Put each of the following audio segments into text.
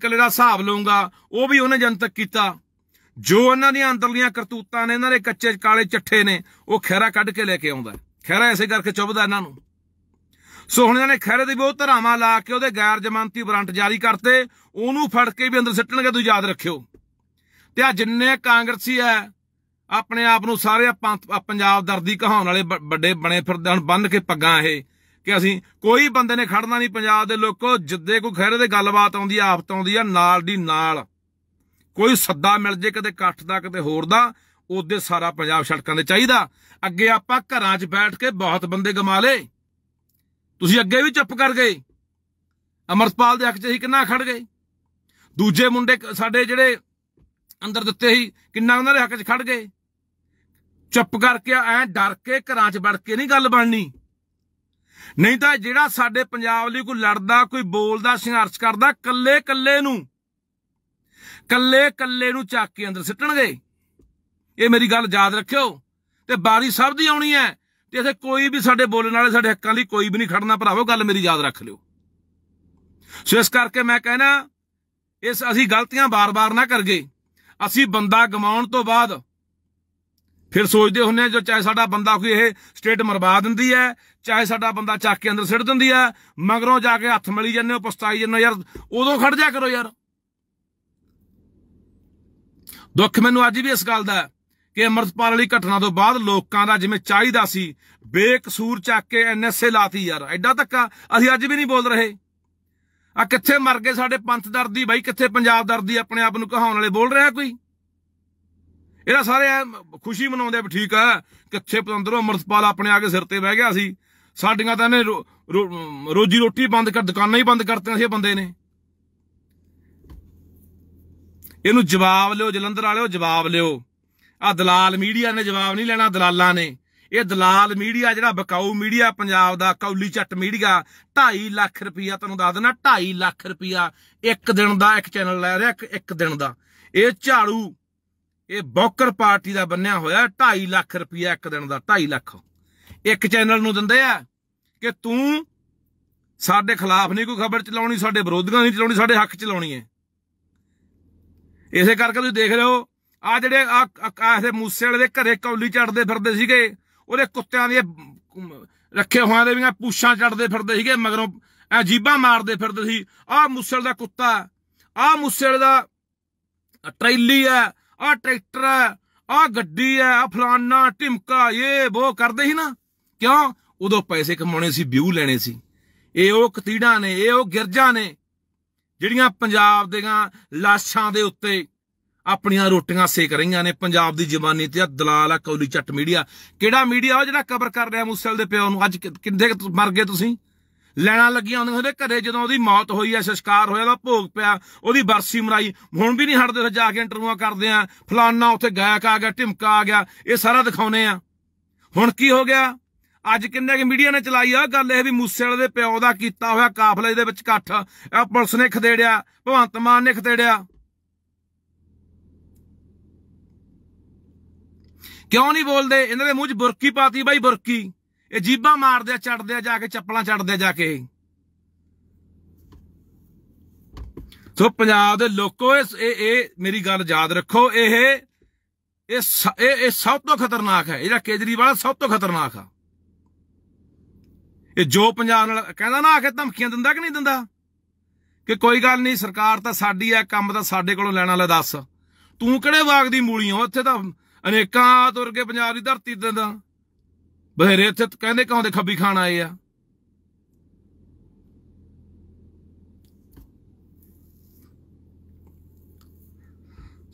ਕਲੇ ਦਾ ਹਿਸਾਬ ਲਊਗਾ ਉਹ ਵੀ ਉਹਨੇ ਜਨਤਕ ਕੀਤਾ ਜੋ ਉਹਨਾਂ ਦੀਆਂ ਅੰਦਰਲੀਆਂ ਕਰਤੂਤਾਂ ਨੇ ਇਹਨਾਂ ਦੇ ਕੱਚੇ ਕਾਲੇ ਚੱਠੇ ਨੇ ਉਹ ਖੈਰਾ ਕੱਢ ਕੇ ਲੈ ਕੇ ਆਉਂਦਾ ਖੈਰਾ ਐਸੇ ਕਰਕੇ ਚੁੱਭਦਾ ਇਹਨਾਂ ਨੂੰ ਸੋ ਹੁਣ ਇਹਨਾਂ ਨੇ ਖੈਰੇ ਦੀ ਬਹੁਤ ਧਰਾਵਾਂ ਲਾ ਕੇ ਉਹਦੇ ਗੈਰ ਜ਼ਮਾਨਤੀ ਵਾਰੰਟ ਜਾਰੀ ਕਰਤੇ ਉਹਨੂੰ ਫੜ ਕੇ ਵੀ ਅੰਦਰ ਸਿੱਟਣਗੇ ਤੁਸੀਂ ਯਾਦ ਰੱਖਿਓ ਤੇ ਆ ਜਿੰਨੇ ਕਾਂਗਰਸੀ ਐ ਆਪਣੇ ਆਪ ਨੂੰ ਸਾਰੇ ਪੰਜਾਬ ਦਰਦੀ ਕਹਾਉਣ ਵਾਲੇ ਵੱਡੇ ਬਣੇ ਫਿਰਦੇ ਹਨ ਬੰਨ ਕੇ ਪੱਗਾਂ ਇਹ ਕਿ ਅਸੀਂ ਕੋਈ ਬੰਦੇ ਨੇ ਖੜਨਾ ਨਹੀਂ ਪੰਜਾਬ ਦੇ ਲੋਕੋ ਜਿੱਦੇ ਕੋਈ ਖੈਰੇ ਦੇ ਗੱਲਬਾਤ ਆਉਂਦੀ ਆ ਆਫਤ ਆਉਂਦੀ ਆ ਨਾਲ ਦੀ ਨਾਲ ਕੋਈ ਸੱਦਾ ਮਿਲ ਜੇ ਕਦੇ ਇਕੱਠ ਦਾ ਕਦੇ ਹੋਰ ਦਾ ਉਹਦੇ ਸਾਰਾ ਪੰਜਾਬ ਸੜਕਾਂ ਦੇ ਚਾਹੀਦਾ ਅੱਗੇ ਆਪਾਂ ਘਰਾਂ 'ਚ ਬੈਠ ਕੇ ਬਹੁਤ ਬੰਦੇ ਗਮਾ ਲਏ ਤੁਸੀਂ ਅੱਗੇ ਵੀ ਚੁੱਪ ਕਰ ਗਏ ਅਮਰਪਾਲ ਦੇ ਅੱਖ 'ਚ ਹੀ ਕਿੰਨਾ ਖੜ ਗਏ ਦੂਜੇ ਮੁੰਡੇ ਸਾਡੇ ਜਿਹੜੇ ਅੰਦਰ ਦਿੱਤੇ ਸੀ ਕਿੰਨਾ ਉਹਨਾਂ ਦੇ ਹੱਕ 'ਚ ਖੜ ਗਏ ਚੁੱਪ ਕਰਕੇ ਐ ਡਰ ਕੇ ਘਰਾਂ 'ਚ ਵੜ ਕੇ ਨਹੀਂ ਗੱਲ ਬਣਨੀ ਨਹੀਂ ਤਾਂ ਜਿਹੜਾ ਸਾਡੇ ਪੰਜਾਬ ਲਈ ਕੋਈ ਲੜਦਾ ਕੋਈ ਬੋਲਦਾ ਸੰਘਰਸ਼ ਕਰਦਾ ਕੱਲੇ ਕੱਲੇ ਨੂੰ ਕੱਲੇ ਕੱਲੇ ਨੂੰ ਚੱਕ ਕੇ ਅੰਦਰ ਸਿੱਟਣਗੇ ਇਹ ਮੇਰੀ ਗੱਲ ਯਾਦ ਰੱਖਿਓ ਤੇ ਬਾਰੀ ਸਭ ਦੀ ਆਉਣੀ ਹੈ ਤੇ ਇਥੇ ਕੋਈ ਵੀ ਸਾਡੇ ਬੋਲਣ ਵਾਲੇ ਸਾਡੇ ਹੱਕਾਂ ਲਈ ਕੋਈ ਵੀ ਨਹੀਂ ਖੜਨਾ ਭਰਾਵੋ ਗੱਲ ਮੇਰੀ ਯਾਦ ਰੱਖ ਲਿਓ ਸੋ ਇਸ ਕਰਕੇ ਮੈਂ ਕਹਿਣਾ ਇਸ ਅਸੀਂ ਗਲਤੀਆਂ ਬਾਰ-ਬਾਰ ਨਾ ਕਰਗੇ ਅਸੀਂ ਬੰਦਾ ਗਮਾਉਣ ਤੋਂ ਬਾਅਦ ਫਿਰ ਸੋਚਦੇ ਹੁੰਨੇ ਜੋ ਚਾਹੇ ਸਾਡਾ ਬੰਦਾ ਕੋਈ ਇਹ ਸਟੇਟ ਮਰਵਾ ਦਿੰਦੀ ਹੈ ਚਾਹੇ ਸਾਡਾ ਬੰਦਾ ਚੱਕ ਕੇ ਅੰਦਰ ਸਿੱਟ ਦਿੰਦੀ ਆ ਮਗਰੋਂ ਜਾ ਕੇ ਹੱਥ ਮਿਲੀ ਜਾਂਦੇ ਹੋ ਪਛਤਾਈ ਜਾਂਦੇ ਯਾਰ ਉਦੋਂ ਖੜ ਜਾ ਕਰੋ ਯਾਰ ਦੁੱਖ ਮੈਨੂੰ ਅੱਜ ਵੀ ਇਸ ਗੱਲ ਦਾ ਕਿ ਅਮਰਤਪਾਲ ਵਾਲੀ ਘਟਨਾ ਤੋਂ ਬਾਅਦ ਲੋਕਾਂ ਦਾ ਜਿਵੇਂ ਚਾਹੀਦਾ ਸੀ ਬੇਕਸੂਰ ਚੱਕ ਕੇ ਐਨਐਸਏ ਲਾਤੀ ਯਾਰ ਐਡਾ ਧੱਕਾ ਅਸੀਂ ਅੱਜ ਵੀ ਨਹੀਂ ਬੋਲ ਰਹੇ ਆ ਕਿੱਥੇ ਮਰ ਗਏ ਸਾਡੇ ਪੰਥ ਦਰਦੀ ਦੀ ਬਾਈ ਕਿੱਥੇ ਪੰਜਾਬ ਦਰਦੀ ਦੀ ਆਪਣੇ ਆਪ ਨੂੰ ਕਹਾਉਣ ਵਾਲੇ ਬੋਲ ਰਿਹਾ ਕੋਈ ਇਹਦਾ ਸਾਰੇ ਖੁਸ਼ੀ ਮਨਾਉਂਦੇ ਆ ਠੀਕ ਆ ਕਿੱਥੇ ਪਤੰਦਰੋਂ ਅਮਰਤਪਾਲ ਆਪਣੇ ਆ ਕੇ ਸਿਰ ਤੇ ਬਹਿ ਗਿਆ ਸੀ ਸਾਡੀਆਂ ਤਾਂ ਨੇ ਰੋਜੀ ਰੋਟੀ ਬੰਦ ਕਰ ਦੁਕਾਨਾਂ ਹੀ ਬੰਦ ਕਰਤੇ ਸੀ ਇਹ ਬੰਦੇ ਨੇ ਇਹਨੂੰ ਜਵਾਬ ਲਿਓ ਜਲੰਧਰ ਵਾਲਿਓ ਜਵਾਬ ਲਿਓ ਆ ਦਲਾਲ ਮੀਡੀਆ ਨੇ ਜਵਾਬ ਨਹੀਂ ਲੈਣਾ ਦਲਾਲਾਂ ਨੇ ਇਹ ਦਲਾਲ ਮੀਡੀਆ ਜਿਹੜਾ ਬਕਾਊ ਮੀਡੀਆ ਪੰਜਾਬ ਦਾ ਕੌਲੀ ਚੱਟ ਮੀਡੀਆ 2.5 ਲੱਖ ਰੁਪਇਆ ਤੁਹਾਨੂੰ ਦੱਸ ਦੇਣਾ 2.5 ਲੱਖ ਰੁਪਇਆ ਇੱਕ ਦਿਨ ਦਾ ਇੱਕ ਚੈਨਲ ਲੈ ਰਿਹਾ ਇੱਕ ਦਿਨ ਦਾ ਇਹ ਝਾੜੂ ਇਹ ਬੌਕਰ ਪਾਰਟੀ ਦਾ ਬੰਨਿਆ ਹੋਇਆ 2.5 ਲੱਖ ਰੁਪਇਆ ਇੱਕ ਦਿਨ ਦਾ 2.5 ਲੱਖ ਇੱਕ ਚੈਨਲ ਨੂੰ ਦਿੰਦੇ ਆ ਕਿ ਤੂੰ ਸਾਡੇ ਖਿਲਾਫ ਨਹੀਂ ਕੋਈ ਖਬਰ ਚਲਾਉਣੀ ਸਾਡੇ ਵਿਰੋਧੀਆਂ ਨਹੀਂ ਚਲਾਉਣੀ ਸਾਡੇ ਹੱਕ ਚਲਾਉਣੀ ਹੈ ਇਸੇ ਕਰਕੇ ਤੁਸੀਂ ਦੇਖ ਰਹੇ ਹੋ ਆ ਜਿਹੜੇ ਆ ਆਸੇ ਮੂਸੇ ਵਾਲੇ ਦੇ ਘਰੇ ਕੌਲੀ ਚੜਦੇ ਫਿਰਦੇ ਸੀਗੇ ਉਹਦੇ ਕੁੱਤਿਆਂ ਦੀਆਂ ਰੱਖੇ ਹੋਆਂ ਦੇ ਵੀਆਂ ਪੂਛਾਂ ਚੜਦੇ ਫਿਰਦੇ ਸੀਗੇ ਮਗਰੋਂ ਐ ਜੀਬਾਂ ਮਾਰਦੇ ਫਿਰਦੇ ਸੀ ਆ ਮੂਸੇ ਦਾ ਕੁੱਤਾ ਆ ਮੂਸੇ ਦਾ ਟ੍ਰੈਲੀ ਆ ਆ ਟਰੈਕਟਰ ਆ ਆ ਗੱਡੀ ਆ ਫਲਾਨਾ ਢਿਮਕਾ ਇਹ ਉਹ ਕਰਦੇ ਸੀ ਨਾ ਕਿਉਂ ਉਦੋਂ ਪੈਸੇ ਕਮਾਉਣੇ ਸੀ ਵਿਊ ਲੈਣੇ ਸੀ ਇਹ ਉਹ ਕਤੀੜਾਂ ਨੇ ਇਹ ਉਹ ਗਿਰਜਾਂ ਨੇ ਜਿਹੜੀਆਂ ਪੰਜਾਬ ਦੀਆਂ ਲਾਸ਼ਾਂ ਦੇ ਉੱਤੇ ਆਪਣੀਆਂ ਰੋਟੀਆਂ ਸੇਕ ਰਹੀਆਂ ਨੇ ਪੰਜਾਬ ਦੀ ਜ਼ਬਾਨੀ ਤੇ ਦਲਾਲ ਆ ਕੌਲੀ ਚੱਟ ਮੀਡੀਆ ਕਿਹੜਾ ਮੀਡੀਆ ਉਹ ਜਿਹੜਾ ਕਵਰ ਕਰ ਰਿਹਾ ਮੂਸੇਲ ਦੇ ਪਿਓ ਨੂੰ ਅੱਜ ਕਿੰਦੇ ਮਰ ਗਏ ਤੁਸੀਂ ਲੈਣਾ ਲੱਗੀਆਂ ਹੁੰਦੀਆਂ ਉਹਦੇ ਘਰੇ ਜਦੋਂ ਉਹਦੀ ਮੌਤ ਹੋਈ ਐ ਸਸਕਾਰ ਹੋਇਆ ਉਹਦਾ ਭੋਗ ਪਿਆ ਉਹਦੀ ਬਰਸੀ ਮਰਾਈ ਹੁਣ ਵੀ ਨਹੀਂ ਹਟਦੇ ਜਾ ਕੇ ਇੰਟਰਵਿਊਆਂ ਕਰਦੇ ਆ ਫਲਾਨਾ ਉੱਥੇ ਗਾਇਕ ਆ ਗਿਆ ਢਿਮਕਾ ਆ ਗਿਆ ਇਹ ਸਾਰਾ ਦਿਖਾਉਨੇ ਆ ਹੁਣ ਕੀ ਹੋ ਗਿਆ ਅੱਜ ਕਿੰਨੇ ਕਿ ਮੀਡੀਆ ਨੇ ਚਲਾਈ ਆ ਗੱਲ ਇਹ ਵੀ ਮੂਸੇ ਵਾਲੇ ਦੇ ਪਿਓ ਦਾ ਕੀਤਾ ਹੋਇਆ ਕਾਫਲੇ ਦੇ ਵਿੱਚ ਇਕੱਠ ਆ ਪੁਲਿਸ ਨੇ ਖਦੇੜਿਆ ਭਵੰਤ ਮਾਨ ਨੇ ਖਦੇੜਿਆ ਕਿਉਂ ਨਹੀਂ ਬੋਲਦੇ ਇਹਨਾਂ ਦੇ ਮੂੰਹ 'ਚ ਬੁਰਕੀ ਪਾਤੀ ਬਾਈ ਬੁਰਕੀ ਇਹ ਜੀਬਾਂ ਮਾਰਦੇ ਆ ਚੜਦੇ ਆ ਜਾ ਕੇ ਚੱਪਲਾਂ ਚੜਦੇ ਜਾ ਕੇ ਸੋ ਪੰਜਾਬ ਦੇ ਲੋਕੋ ਇਹ ਇਹ ਮੇਰੀ ਗੱਲ ਯਾਦ ਰੱਖੋ ਇਹ ਇਹ ਇਹ ਸਭ ਤੋਂ ਖਤਰਨਾਕ ਹੈ ਜਿਹੜਾ ਕੇਜਰੀਵਾਲ ਸਭ ਤੋਂ ਖਤਰਨਾਕ ਆ ਇਹ ਜੋ ਪੰਜਾਬ ਨਾਲ ਕਹਿੰਦਾ ਨਾ ਆ ਕੇ ਧਮਕੀਆਂ ਦਿੰਦਾ ਕਿ ਨਹੀਂ ਦਿੰਦਾ ਕਿ ਕੋਈ ਗੱਲ ਨਹੀਂ ਸਰਕਾਰ ਤਾਂ ਸਾਡੀ ਆ ਕੰਮ ਤਾਂ ਸਾਡੇ ਕੋਲੋਂ ਲੈਣਾ ਲੈ ਦੱਸ ਤੂੰ ਕਿਹੜੇ ਬਾਗ ਦੀ ਮੂਲੀ ਹੋ ਇੱਥੇ ਤਾਂ ਅਨੇਕਾਂ ਤੁਰ ਕੇ ਪੰਜਾਬ ਦੀ ਧਰਤੀ ਤੇ ਦਾ ਬਹਿਰੇ ਇੱਥੇ ਕਹਿੰਦੇ ਕਹਾਉਂਦੇ ਖੱਬੀ ਖਾਣ ਆਏ ਆ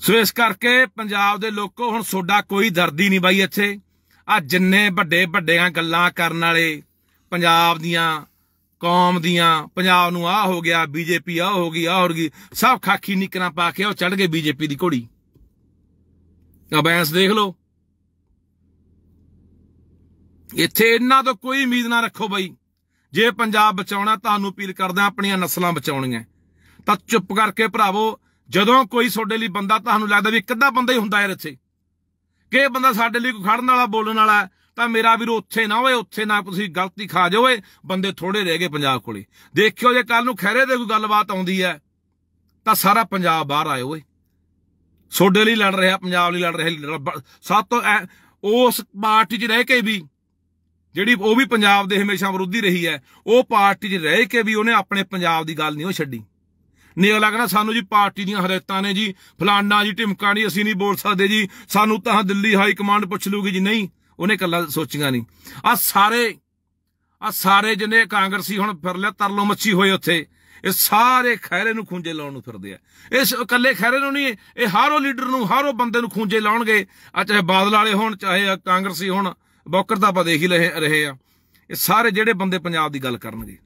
ਸੋ ਇਸ ਕਰਕੇ ਪੰਜਾਬ ਦੇ ਲੋਕੋ ਹੁਣ ਸੋਡਾ ਕੋਈ ਦਰਦ ਹੀ ਨਹੀਂ ਬਾਈ ਇੱਥੇ ਆ ਜਿੰਨੇ ਵੱਡੇ ਵੱਡਿਆਂ ਗੱਲਾਂ ਕਰਨ ਵਾਲੇ ਪੰਜਾਬ ਦੀਆਂ ਕੌਮ ਦੀਆਂ ਪੰਜਾਬ ਨੂੰ ਆ ਹੋ ਗਿਆ ਬੀਜੇਪੀ ਆ ਹੋ ਗਈ ਆ ਹੋ ਗਈ ਸਭ ਖਾਕੀ ਨਿਕਰਾਂ ਪਾ ਕੇ ਉਹ ਚੜ ਗਏ ਬੀਜੇਪੀ ਦੀ ਘੋੜੀ ਅਬ ਐਸ ਦੇਖ ਲਓ ਇੱਥੇ ਇਹਨਾਂ ਤੋਂ ਕੋਈ ਉਮੀਦ ਨਾ ਰੱਖੋ ਬਈ ਜੇ ਪੰਜਾਬ ਬਚਾਉਣਾ ਤੁਹਾਨੂੰ ਅਪੀਲ ਕਰਦਾ ਆਪਣੀਆਂ ਨਸਲਾਂ ਬਚਾਉਣੀਆਂ ਤਾਂ ਚੁੱਪ ਕਰਕੇ ਭਰਾਵੋ ਜਦੋਂ ਕੋਈ ਤੁਹਾਡੇ ਲਈ ਬੰਦਾ ਤੁਹਾਨੂੰ ਲੱਗਦਾ ਵੀ ਕਿੱਦਾਂ ਬੰਦਾ ਹੀ ਹੁੰਦਾ ਹੈ ਇੱਥੇ ਕਿ ਇਹ ਬੰਦਾ ਸਾਡੇ ਲਈ ਕੋਈ ਖੜਨ ਵਾਲਾ ਬੋਲਣ ਵਾਲਾ ਤਾਂ ਮੇਰਾ ਵੀਰ ਉੱਥੇ ਨਾ ਹੋਏ ਉੱਥੇ ਨਾ ਤੁਸੀਂ ਗਲਤੀ ਖਾ ਜਾਓਏ ਬੰਦੇ ਥੋੜੇ ਰਹਿ ਗਏ ਪੰਜਾਬ ਕੋਲੇ ਦੇਖਿਓ ਜੇ ਕੱਲ ਨੂੰ ਖੈਰੇ ਦੇ ਕੋਈ ਗੱਲਬਾਤ ਆਉਂਦੀ ਹੈ ਤਾਂ ਸਾਰਾ ਪੰਜਾਬ ਬਾਹਰ ਆਇਓ ਓਏ ਸੋਡੇ ਲਈ ਲੜ ਰਿਹਾ ਪੰਜਾਬ ਲਈ ਲੜ ਰਿਹਾ ਤੋਂ ਉਸ ਪਾਰਟੀ 'ਚ ਰਹਿ ਕੇ ਵੀ ਜਿਹੜੀ ਉਹ ਵੀ ਪੰਜਾਬ ਦੇ ਹਮੇਸ਼ਾ ਵਿਰੋਧੀ ਰਹੀ ਹੈ ਉਹ ਪਾਰਟੀ 'ਚ ਰਹਿ ਕੇ ਵੀ ਉਹਨੇ ਆਪਣੇ ਪੰਜਾਬ ਦੀ ਗੱਲ ਨਹੀਂ ਉਹ ਛੱਡੀ ਨੇ ਲੱਗਣਾ ਸਾਨੂੰ ਜੀ ਪਾਰਟੀ ਦੀਆਂ ਹਦਾਇਤਾਂ ਨੇ ਜੀ ਫਲਾਣਾ ਜੀ ਢਿਮਕਾ ਨਹੀਂ ਅਸੀਂ ਨਹੀਂ ਬੋਲ ਸਕਦੇ ਜੀ ਸਾਨੂੰ ਤਾਂ ਦਿੱਲੀ ਹਾਈ ਕਮਾਂਡ ਪੁੱਛ ਲੂਗੀ ਜੀ ਨਹੀਂ ਉਹਨੇ ਕੱਲਾ ਸੋਚੀਆਂ ਨਹੀਂ ਆ ਸਾਰੇ ਆ ਸਾਰੇ ਜਿਹਨੇ ਕਾਂਗਰਸੀ ਹੁਣ ਫਿਰ ਲਿਆ ਤਰਲੋ ਮੱਛੀ ਹੋਏ ਉੱਥੇ ਇਹ ਸਾਰੇ ਖੈਰੇ ਨੂੰ ਖੁੰਝੇ ਲਾਉਣ ਨੂੰ ਫਿਰਦੇ ਆ ਇਸ ਇਕੱਲੇ ਖੈਰੇ ਨੂੰ ਨਹੀਂ ਇਹ ਹਾਰੋ ਲੀਡਰ ਨੂੰ ਹਾਰੋ ਬੰਦੇ ਨੂੰ ਖੁੰਝੇ ਲਾਉਣਗੇ ਆ ਚਾਹੇ ਬਾਦਲ ਵਾਲੇ ਹੋਣ ਚਾਹੇ ਕਾਂਗਰਸੀ ਹੋਣ ਬੌਕਰ ਦਾ ਆਪਾਂ ਦੇਖ ਹੀ ਰਹੇ ਆ ਇਹ ਸਾਰੇ ਜਿਹੜੇ ਬੰਦੇ ਪੰਜਾਬ ਦੀ ਗੱਲ ਕਰਨਗੇ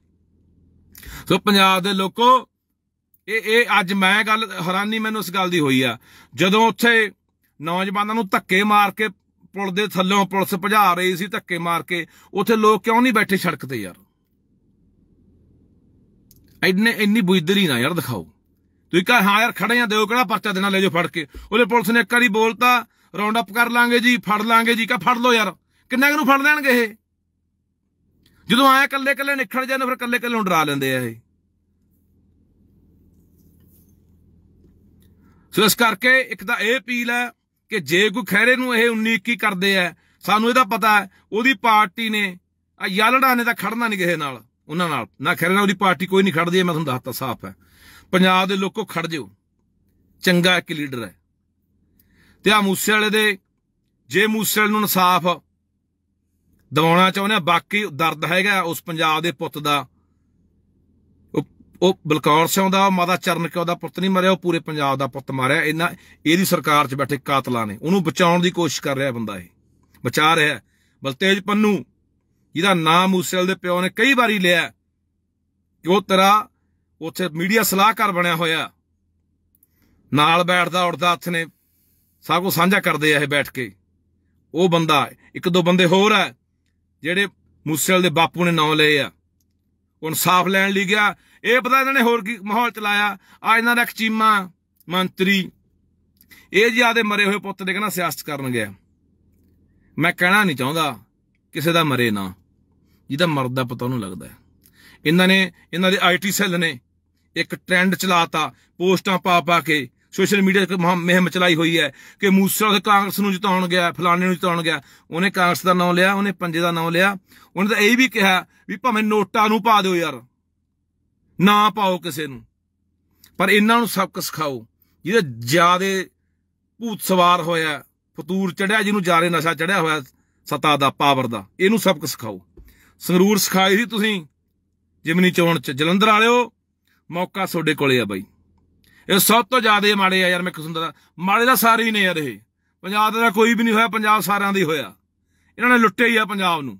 ਸੋ ਪੰਜਾਬ ਦੇ ਲੋਕੋ ਇਹ ਇਹ ਅੱਜ ਮੈਂ ਗੱਲ ਹੈਰਾਨੀ ਮੈਨੂੰ ਇਸ ਗੱਲ ਦੀ ਹੋਈ ਆ ਜਦੋਂ ਉੱਥੇ ਨੌਜਵਾਨਾਂ ਨੂੰ ਧੱਕੇ ਮਾਰ ਕੇ ਪੁਲ ਦੇ ਥੱਲੋਂ ਪੁਲਿਸ ਭਜਾ ਰਹੀ ਸੀ ਧੱਕੇ ਮਾਰ ਕੇ ਉੱਥੇ ਲੋਕ ਕਿਉਂ ਨਹੀਂ ਬੈਠੇ ਸੜਕ ਤੇ ਯਾਰ ਇੰਨੇ ਇੰਨੀ ਬੁਇਦਰੀ ਨਾ ਯਾਰ ਦਿਖਾਓ ਤੁਸੀਂ ਕਹਾਂ ਹਾਂ ਯਾਰ ਖੜੇ ਆਂ ਦਿਓ ਕਿਹੜਾ ਪਰਚਾ ਦੇਣਾ ਲੈ ਜਾਓ ਫੜ ਕੇ ਉਹਦੇ ਪੁਲਿਸ ਨੇ ਇੱਕ ਵਾਰੀ ਬੋਲਤਾ ਰਾਉਂਡ ਅਪ ਕਰ ਲਾਂਗੇ ਜੀ ਫੜ ਲਾਂਗੇ ਜੀ ਕਹਾਂ ਫੜ ਲਓ ਯਾਰ ਕਿੰਨਾ ਨੂੰ ਫੜ ਲੈਣਗੇ ਇਹ ਜਦੋਂ ਆਇਆ ਕੱਲੇ ਕੱਲੇ ਨਿਖੜ ਜਾਂਦੇ ਫਿਰ ਕੱਲੇ ਕੱਲੇ ਨੂੰ ਡਰਾ ਲੈਂਦੇ ਆ ਇਹ ਸੋ ਇਸ ਕਰਕੇ ਇੱਕ ਤਾਂ ਇਹ ਅਪੀਲ ਹੈ ਕਿ ਜੇ ਕੋ ਖੈਰੇ ਨੂੰ ਇਹ 19 21 ਕਰਦੇ ਆ ਸਾਨੂੰ ਇਹਦਾ ਪਤਾ ਹੈ ਉਹਦੀ ਪਾਰਟੀ ਨੇ ਆ ਯਾਲੜਾ ਨੇ ਤਾਂ ਖੜਨਾ ਨਹੀਂ ਕਿਸੇ ਨਾਲ ਉਹਨਾਂ ਨਾਲ ਨਾ ਖੈਰੇ ਨਾਲ ਉਹਦੀ ਪਾਰਟੀ ਕੋਈ ਨਹੀਂ ਖੜਦੀ ਮੈਂ ਤੁਹਾਨੂੰ ਦੱਸਤਾ ਸਾਫ਼ ਹੈ ਪੰਜਾਬ ਦੇ ਲੋਕੋ ਖੜ ਜਿਓ ਚੰਗਾ ਇੱਕ ਲੀਡਰ ਹੈ ਤੇ ਆ ਮੂਸੇ ਵਾਲੇ ਦੇ ਜੇ ਮੂਸੇ ਵਾਲੇ ਨੂੰ ਇਨਸਾਫ ਦਿਵਾਉਣਾ ਚਾਹੁੰਦੇ ਆ ਬਾਕੀ ਦਰਦ ਹੈਗਾ ਉਸ ਪੰਜਾਬ ਦੇ ਪੁੱਤ ਦਾ ਉਹ ਬਲਕੌਰ ਸਿੰਘ ਦਾ ਮਾਦਾ ਚਰਨ ਕਿਉਂ ਦਾ ਪੁੱਤ ਨਹੀਂ ਮਰਿਆ ਉਹ ਪੂਰੇ ਪੰਜਾਬ ਦਾ ਪੁੱਤ ਮਾਰਿਆ ਇਹਨਾਂ ਇਹਦੀ ਸਰਕਾਰ 'ਚ ਬੈਠੇ ਕਾਤਲਾਂ ਨੇ ਉਹਨੂੰ ਬਚਾਉਣ ਦੀ ਕੋਸ਼ਿਸ਼ ਕਰ ਰਿਹਾ ਬੰਦਾ ਇਹ ਬਚਾ ਰਿਹਾ ਬਲਤੇਜ ਪੰਨੂ ਜਿਹਦਾ ਨਾਮ ਮੂਸੇਲ ਦੇ ਪਿਓ ਨੇ ਕਈ ਵਾਰੀ ਲਿਆ ਕਿ ਉਹ ਤਰਾ ਉੱਥੇ ਮੀਡੀਆ ਸਲਾਹਕਾਰ ਬਣਿਆ ਹੋਇਆ ਨਾਲ ਬੈਠਦਾ ਉੱਠਦਾ ਹੱਥ ਨੇ ਸਭ ਕੁਝ ਸਾਂਝਾ ਕਰਦੇ ਆ ਇਹ ਬੈਠ ਕੇ ਉਹ ਬੰਦਾ ਇੱਕ ਦੋ ਬੰਦੇ ਹੋਰ ਆ ਜਿਹੜੇ ਮੂਸੇਲ ਦੇ ਬਾਪੂ ਨੇ ਨਾਂ ਲਏ ਆ ਸਾਫ ਲੈਣ ਲਈ ਗਿਆ ਇਹ ਪਤਾ ਇਹਨਾਂ ਨੇ ਹੋਰ ਕੀ ਮਾਹੌਲ ਚਲਾਇਆ ਆ ਇਹਨਾਂ ਦਾ ਖਚੀਮਾ ਮੰਤਰੀ ਇਹ ਜੀ ਆਦੇ ਮਰੇ ਹੋਏ ਪੁੱਤ ਦੇ ਕਹਿੰਦਾ ਸਿਆਸਤ ਕਰਨ ਗਿਆ ਮੈਂ ਕਹਿਣਾ ਨਹੀਂ ਚਾਹੁੰਦਾ ਕਿਸੇ ਦਾ ਮਰੇ ਨਾ ਜਿਹਦਾ ਮਰਦਾ ਪਤਾ ਉਹਨੂੰ ਲੱਗਦਾ ਇਹਨਾਂ ਨੇ ਇਹਨਾਂ ਦੇ ਆਈਟੀ ਸੈੱਲ ਨੇ ਇੱਕ ਟ੍ਰੈਂਡ ਚਲਾਤਾ ਪੋਸਟਾਂ ਪਾ ਪਾ ਕੇ ਸੋਸ਼ਲ ਮੀਡੀਆ ਤੇ ਮਹਿਮ ਚਲਾਈ ਹੋਈ ਹੈ ਕਿ ਮੂਸਾ ਉਹ ਕਾਂਗਰਸ ਨੂੰ ਜਿਤਾਉਣ ਗਿਆ ਫਲਾਣੇ ਨੂੰ ਜਿਤਾਉਣ ਗਿਆ ਉਹਨੇ ਕਾਂਗਰਸ ਦਾ ਨਾਮ ਲਿਆ ਉਹਨੇ ਪੰਜੇ ਦਾ ਨਾਮ ਲਿਆ ਉਹਨੇ ਤਾਂ ਇਹ ਵੀ ਕਿਹਾ ਵੀ ਭਾਵੇਂ ਨੋਟਾਂ ਨੂੰ ਪਾ ਦਿਓ ਯਾਰ ਨਾ ਪਾਓ ਕਿਸੇ ਨੂੰ ਪਰ ਇਹਨਾਂ ਨੂੰ ਸਬਕ ਸਿਖਾਓ ਜਿਹਦੇ ਜਿਆਦੇ ਭੂਤ ਸਵਾਰ ਹੋਇਆ ਫਤੂਰ ਚੜਿਆ ਜਿਹਨੂੰ ਜਾਰੇ ਨਸ਼ਾ ਚੜਿਆ ਹੋਇਆ ਸਤਾ ਦਾ ਪਾਵਰ ਦਾ ਇਹਨੂੰ ਸਬਕ ਸਿਖਾਓ ਸੰਗਰੂਰ ਸਿਖਾਈ ਸੀ ਤੁਸੀਂ ਜਿਮਨੀ ਚੌਣ ਚ ਜਲੰਧਰ ਵਾਲਿਓ ਮੌਕਾ ਤੁਹਾਡੇ ਕੋਲੇ ਆ ਬਾਈ ਇਹ ਸਭ ਤੋਂ ਜ਼ਿਆਦਾ ਮਾੜੇ ਆ ਯਾਰ ਮੈਂ ਕਿਸਮ ਦਾ ਮਾੜੇ ਦਾ ਸਾਰੇ ਹੀ ਨੇ ਯਾਰ ਇਹ ਪੰਜਾਬ ਦਾ ਕੋਈ ਵੀ ਨਹੀਂ ਹੋਇਆ ਪੰਜਾਬ ਸਾਰਿਆਂ ਦੀ ਹੋਇਆ ਇਹਨਾਂ ਨੇ ਲੁੱਟਿਆ ਹੀ ਆ ਪੰਜਾਬ ਨੂੰ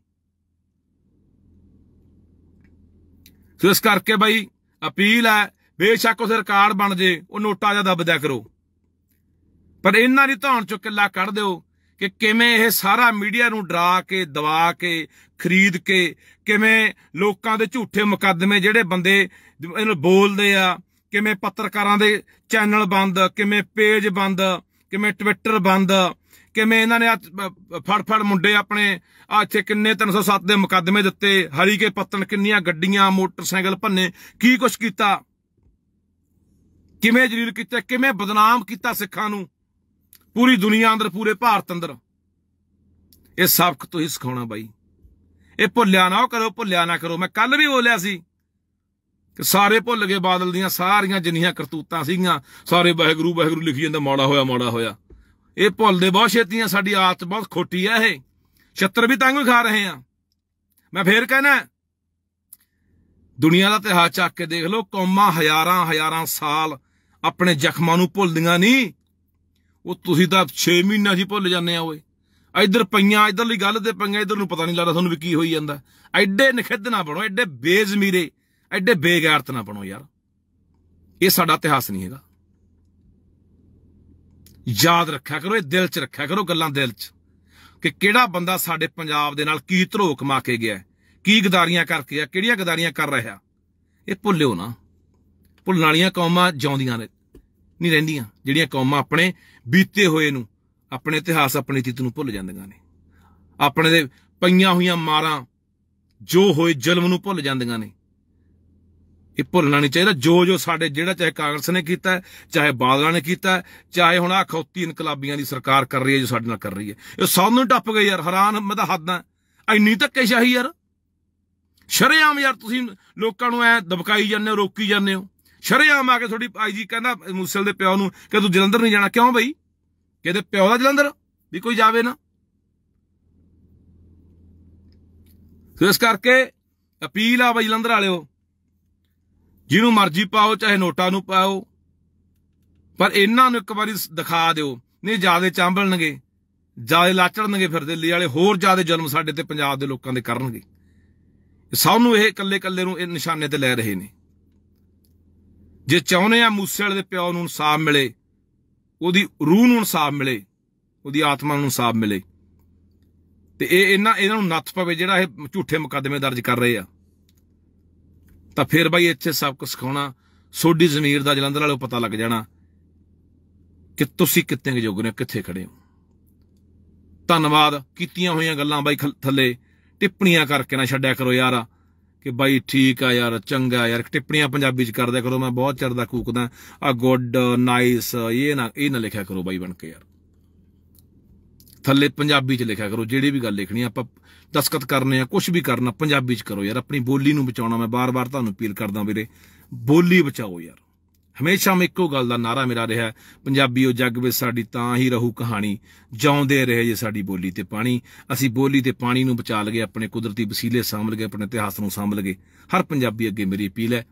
ਸੋ ਇਸ ਕਰਕੇ ਬਾਈ ਅਪੀਲ ਹੈ ਬੇਸ਼ੱਕ ਉਸ ਰਿਕਾਰਡ ਬਣ ਜੇ ਉਹ ਨੋਟਾ ਜਾਂ ਦੱਬਦਿਆ ਕਰੋ ਪਰ ਇਹਨਾਂ ਦੀ ਧੌਣ ਚੋਂ ਕਿੱਲਾ ਕੱਢ ਦਿਓ ਕਿ ਕਿਵੇਂ ਇਹ ਸਾਰਾ ਮੀਡੀਆ ਨੂੰ ਡਰਾ ਕੇ ਦਵਾ ਕੇ ਖਰੀਦ ਕੇ ਕਿਵੇਂ ਲੋਕਾਂ ਦੇ ਝੂਠੇ ਮੁਕੱਦਮੇ ਜਿਹੜੇ ਬੰਦੇ ਬੋਲਦੇ ਆ ਕਿਵੇਂ ਪੱਤਰਕਾਰਾਂ ਦੇ ਚੈਨਲ ਬੰਦ ਕਿਵੇਂ ਪੇਜ ਬੰਦ ਕਿਵੇਂ ਟਵਿੱਟਰ ਬੰਦ ਕਿਵੇਂ ਇਹਨਾਂ ਨੇ ਫੜ ਫੜ ਮੁੰਡੇ ਆਪਣੇ ਆ ਇੱਥੇ ਕਿੰਨੇ 307 ਦੇ ਮੁਕੱਦਮੇ ਦਿੱਤੇ ਹਰੀ ਕੇ ਪੱਤਣ ਕਿੰਨੀਆਂ ਗੱਡੀਆਂ ਮੋਟਰਸਾਈਕਲ ਭੰਨੇ ਕੀ ਕੁਛ ਕੀਤਾ ਕਿਵੇਂ ਜਲੀਲ ਕੀਤਾ ਕਿਵੇਂ ਬਦਨਾਮ ਕੀਤਾ ਸਿੱਖਾਂ ਨੂੰ ਪੂਰੀ ਦੁਨੀਆ ਅੰਦਰ ਪੂਰੇ ਭਾਰਤ ਅੰਦਰ ਇਹ ਸਬਕ ਤੁਸੀਂ ਸਿਖਾਉਣਾ ਬਾਈ ਇਹ ਭੁੱਲਿਆ ਨਾ ਕਰੋ ਭੁੱਲਿਆ ਨਾ ਕਰੋ ਮੈਂ ਕੱਲ ਵੀ ਬੋਲਿਆ ਸੀ ਕਿ ਸਾਰੇ ਭੁੱਲ ਗਏ ਬਾਦਲ ਦੀਆਂ ਸਾਰੀਆਂ ਜਿੰਨੀਆਂ ਕਰਤੂਤਾਂ ਸੀਗੀਆਂ ਸਾਰੇ ਵਾਹਿਗੁਰੂ ਵਾਹਿਗੁਰੂ ਲਿਖੀ ਜਾਂਦਾ ਮਾੜਾ ਹੋਇਆ ਮਾੜਾ ਹੋਇਆ ਇਹ ਭੁੱਲਦੇ ਬਹੁਤ ਛੇਤੀਆਂ ਸਾਡੀ ਆਤ ਬਹੁਤ ਖੋਟੀ ਆ ਇਹ ਛੱਤਰ ਵੀ ਤੰਗ ਖਾ ਰਹੇ ਆ ਮੈਂ ਫੇਰ ਕਹਿਣਾ ਦੁਨੀਆ ਦਾ ਇਤਿਹਾਸ ਚੱਕ ਕੇ ਦੇਖ ਲਓ ਕੌਮਾਂ ਹਜ਼ਾਰਾਂ ਹਜ਼ਾਰਾਂ ਸਾਲ ਆਪਣੇ ਜ਼ਖਮਾਂ ਨੂੰ ਭੁੱਲਦੀਆਂ ਨਹੀਂ ਉਹ ਤੁਸੀਂ ਤਾਂ 6 ਮਹੀਨਾ ਜੀ ਭੁੱਲ ਜਾਂਦੇ ਆ ਓਏ ਇਧਰ ਪਈਆਂ ਲਈ ਗੱਲ ਤੇ ਪਈਆਂ ਇਧਰ ਨੂੰ ਪਤਾ ਨਹੀਂ ਲੱਗਦਾ ਤੁਹਾਨੂੰ ਵੀ ਕੀ ਹੋਈ ਜਾਂਦਾ ਐਡੇ ਨਖਿੱਧ ਨਾ ਬਣੋ ਐਡੇ ਬੇਜ਼ਮੀਰੇ ਐਡੇ ਬੇਗੈਰਤ ਨਾ ਬਣੋ ਯਾਰ ਇਹ ਸਾਡਾ ਇਤਿਹਾਸ ਨਹੀਂ ਹੈਗਾ ਯਾਦ ਰੱਖਿਆ ਕਰੋ ਇਹ ਦਿਲ 'ਚ ਰੱਖਿਆ ਕਰੋ ਗੱਲਾਂ ਦਿਲ 'ਚ ਕਿ ਕਿਹੜਾ ਬੰਦਾ ਸਾਡੇ ਪੰਜਾਬ ਦੇ ਨਾਲ ਕੀ ਧਰੋਕ ਮਾ ਕੇ ਗਿਆ ਕੀ ਗਦਾਰੀਆਂ ਕਰਕੇ ਆ ਕਿਹੜੀਆਂ ਗਦਾਰੀਆਂ ਕਰ ਰਿਹਾ ਇਹ ਭੁੱਲਿਓ ਨਾ ਭੁੱਲਣ ਵਾਲੀਆਂ ਕੌਮਾਂ ਜਾਉਂਦੀਆਂ ਨੇ ਨਹੀਂ ਰਹਿੰਦੀਆਂ ਜਿਹੜੀਆਂ ਕੌਮਾਂ ਆਪਣੇ ਬੀਤੇ ਹੋਏ ਨੂੰ ਆਪਣੇ ਇਤਿਹਾਸ ਆਪਣੀ ਤਿੱਤ ਨੂੰ ਭੁੱਲ ਜਾਂਦੀਆਂ ਨੇ ਆਪਣੇ ਦੇ ਪਈਆਂ ਹੋਈਆਂ ਮਾਰਾਂ ਜੋ ਹੋਏ ਜ਼ੁਲਮ ਨੂੰ ਭੁੱਲ ਜਾਂਦੀਆਂ ਨੇ ਇਹ ਭੁੱਲਣਾ ਨਹੀਂ ਚਾਹੀਦਾ ਜੋ ਜੋ ਸਾਡੇ ਜਿਹੜਾ ਚਾਹੇ ਕਾਂਗਰਸ ਨੇ ਕੀਤਾ ਚਾਹੇ ਬਾਦਲਾਂ ਨੇ ਕੀਤਾ ਚਾਹੇ ਹੁਣ ਆ ਖੌਤੀ ਇਨਕਲਾਬੀਆਂ ਦੀ ਸਰਕਾਰ ਕਰ ਰਹੀ ਹੈ ਜੋ ਸਾਡੇ ਨਾਲ ਕਰ ਰਹੀ ਹੈ ਇਹ ਸਭ ਨੂੰ ਟੱਪ ਗਏ ਯਾਰ ਹੈਰਾਨ ਮੈਂ ਤਾਂ ਹੱਦਾਂ ਇੰਨੀ ਧੱਕੇਸ਼ਾਹੀ ਯਾਰ ਸ਼ਰਿਆਮ ਯਾਰ ਤੁਸੀਂ ਲੋਕਾਂ ਨੂੰ ਐ ਦਬਕਾਈ ਜਾਂਦੇ ਹੋ ਰੋਕੀ ਜਾਂਦੇ ਹੋ ਸ਼ਰਿਆਮ ਆ ਕੇ ਤੁਹਾਡੀ ਆਈਜੀ ਕਹਿੰਦਾ ਮੂਸਲ ਦੇ ਪਿਓ ਨੂੰ ਕਿ ਤੂੰ ਜਲੰਧਰ ਨਹੀਂ ਜਾਣਾ ਕਿਉਂ ਬਈ ਕਿਤੇ ਪਿਓ ਦਾ ਜਲੰਧਰ ਵੀ ਕੋਈ ਜਾਵੇ ਨਾ ਸੋ ਇਸ ਕਰਕੇ ਅਪੀਲ ਆ ਬਈ ਜਲੰਧਰ ਵਾਲਿਓ ਜਿਹਨੂੰ ਮਰਜ਼ੀ ਪਾਓ ਚਾਹੇ ਨੋਟਾਂ ਨੂੰ ਪਾਓ ਪਰ ਇਹਨਾਂ ਨੂੰ ਇੱਕ ਵਾਰੀ ਦਿਖਾ ਦਿਓ ਨਹੀਂ ਜਿਆਦੇ ਚਾਂਬਲਣਗੇ ਜਿਆਦੇ ਲਾਚੜਨਗੇ ਫਿਰ ਦਿੱਲੀ ਵਾਲੇ ਹੋਰ ਜਿਆਦੇ ਜਨਮ ਸਾਡੇ ਤੇ ਪੰਜਾਬ ਦੇ ਲੋਕਾਂ ਦੇ ਕਰਨਗੇ ਸਭ ਨੂੰ ਇਹ ਇਕੱਲੇ ਇਕੱਲੇ ਨੂੰ ਇਹ ਨਿਸ਼ਾਨੇ ਤੇ ਲੈ ਰਹੇ ਨੇ ਜੇ ਚਾਹੁੰਦੇ ਆ ਮੂਸੇ ਵਾਲੇ ਦੇ ਪਿਓ ਨੂੰ ਇਨਸਾਫ ਮਿਲੇ ਉਹਦੀ ਰੂਹ ਨੂੰ ਇਨਸਾਫ ਮਿਲੇ ਉਹਦੀ ਆਤਮਾ ਨੂੰ ਇਨਸਾਫ ਮਿਲੇ ਤੇ ਇਹ ਇਹਨਾਂ ਇਹਨਾਂ ਨੂੰ ਨੱਥ ਪਵੇ ਜਿਹੜਾ ਇਹ ਝੂਠੇ ਮੁਕੱਦਮੇ ਦਰਜ ਕਰ ਰਹੇ ਆ ਤਾਂ ਫਿਰ ਬਾਈ ਇੱਥੇ ਕੁਝ ਸਿਖਾਉਣਾ ਸੋਡੀ ਜ਼ਮੀਰ ਦਾ ਜਲੰਧਰ ਵਾਲੇ ਪਤਾ ਲੱਗ ਜਾਣਾ ਕਿ ਤੁਸੀਂ ਕਿੱਥੇ ਕੁ ਯੋਗ ਕਿੱਥੇ ਖੜੇ ਹੋ ਧੰਨਵਾਦ ਕੀਤੀਆਂ ਹੋਈਆਂ ਗੱਲਾਂ ਬਾਈ ਥੱਲੇ ਟਿੱਪਣੀਆਂ ਕਰਕੇ ਨਾ ਛੱਡਿਆ ਕਰੋ ਯਾਰ ਕਿ ਬਾਈ ਠੀਕ ਆ ਯਾਰ ਚੰਗਾ ਯਾਰ ਟਿੱਪਣੀਆਂ ਪੰਜਾਬੀ ਚ ਕਰਦੇ ਕਰੋ ਮੈਂ ਬਹੁਤ ਚਿਰ ਦਾ ਕੂਕਦਾ ਆ ਗੁੱਡ ਨਾਈਸ ਇਹ ਨਾ ਇਹ ਨਾ ਲਿਖਿਆ ਕਰੋ ਬਾਈ ਬਣ ਕੇ ਯਾਰ ਥੱਲੇ ਪੰਜਾਬੀ ਚ ਲਿਖਿਆ ਕਰੋ ਜਿਹੜੀ ਵੀ ਗੱਲ ਲਿਖਣੀ ਆਪਾਂ ਦਸਖਤ ਕਰਨੇ ਆ ਕੁਝ ਵੀ ਕਰਨਾ ਪੰਜਾਬੀ ਚ ਕਰੋ ਯਾਰ ਆਪਣੀ ਬੋਲੀ ਨੂੰ ਬਚਾਉਣਾ ਮੈਂ ਬਾਰ-ਬਾਰ ਤੁਹਾਨੂੰ ਅਪੀਲ ਕਰਦਾ ਵੀਰੇ ਬੋਲੀ ਬਚਾਓ ਯਾਰ ਹਮੇਸ਼ਾ ਮੈਂ ਇੱਕੋ ਗੱਲ ਦਾ ਨਾਰਾ ਮੇਰਾ ਰਿਹਾ ਪੰਜਾਬੀਓ ਜੱਗ ਵਿੱਚ ਸਾਡੀ ਤਾਂ ਹੀ ਰਹੂ ਕਹਾਣੀ ਜਾਉਂਦੇ ਰਹੇ ਜੇ ਸਾਡੀ ਬੋਲੀ ਤੇ ਪਾਣੀ ਅਸੀਂ ਬੋਲੀ ਤੇ ਪਾਣੀ ਨੂੰ ਬਚਾ ਲਗੇ ਆਪਣੇ ਕੁਦਰਤੀ ਵਸੀਲੇ ਸਾਂਭ ਲਗੇ ਆਪਣੇ ਇਤਿਹਾਸ ਨੂੰ ਸਾਂਭ ਲਗੇ ਹਰ ਪੰਜਾਬੀ ਅੱਗੇ ਮੇਰੀ ਅਪੀਲ ਹੈ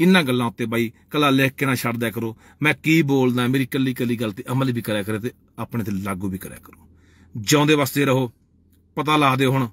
ਇੰਨਾਂ ਗੱਲਾਂ ਉੱਤੇ ਬਾਈ ਕਲਾ ਲਿਖ ਕੇ ਨਾ ਛੱਡਦਿਆ ਕਰੋ ਮੈਂ ਕੀ ਬੋਲਦਾ ਮੇਰੀ ਕੱਲੀ ਕੱਲੀ ਗੱਲ ਤੇ ਅਮਲ ਵੀ ਕਰਿਆ ਕਰੇ ਤੇ ਆਪਣੇ ਤੇ ਲਾਗੂ ਵੀ ਕਰਿਆ ਕਰੋ ਜਿਉਂਦੇ ਵਸਦੇ ਰਹੋ ਪਤਾ ਲਾ ਦਿਓ ਹੁਣ